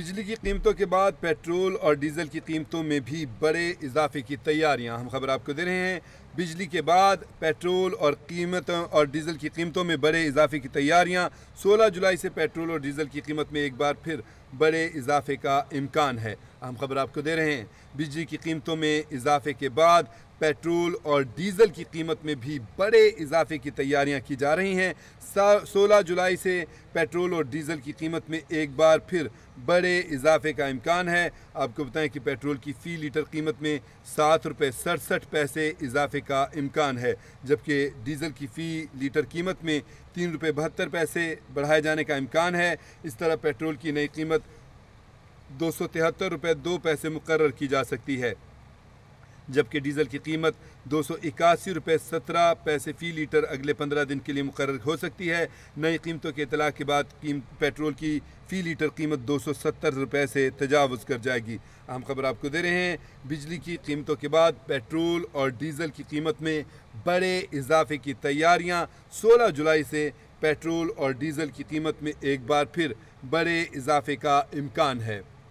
बिजली की कीमतों के बाद पेट्रोल और डीजल की कीमतों में भी बड़े इजाफे की तैयारियां हम खबर आपको दे रहे हैं बिजली के बाद पेट्रोल और कीमतों और डीज़ल की कीमतों में बड़े इजाफे की तैयारियां 16 जुलाई से पेट्रोल और डीज़ल की कीमत में एक बार फिर बड़े इजाफे का इम्कान है अहम खबर आपको दे रहे हैं बिजली की कीमतों में इजाफे के बाद पेट्रोल और डीज़ल की कीमत में भी बड़े इजाफे की तैयारियां की जा रही हैं 16 जुलाई से पेट्रोल और डीज़ल की कीमत में एक बार फिर बड़े इजाफे का इम्कान है आपको बताएं कि पेट्रोल की फ़ी लीटर कीमत में सात रुपये सड़सठ पैसे इजाफे का इम्कान है जबकि डीज़ल की फ़ी लीटर कीमत में तीन रुपये बहत्तर पैसे बढ़ाए जाने का इम्कान है इस तरह पेट्रोल की नई कीमत दो सौ तिहत्तर रुपये दो पैसे मुकर की जा सकती है जबकि डीज़ल की कीमत दो सौ इक्यासी रुपये सत्रह पैसे फ़ी लीटर अगले पंद्रह दिन के लिए मुकर हो सकती है नई कीमतों के इतला के बाद पेट्रोल की फ़ी लीटर कीमत दो सौ सत्तर रुपये से तजावज़ कर जाएगी अहम खबर आपको दे रहे हैं बिजली की कीमतों के बाद पेट्रोल और डीज़ल की कीमत में बड़े इजाफे की तैयारियाँ सोलह जुलाई से पेट्रोल और डीज़ल की कीमत में एक बार फिर बड़े इजाफे का इम्कान है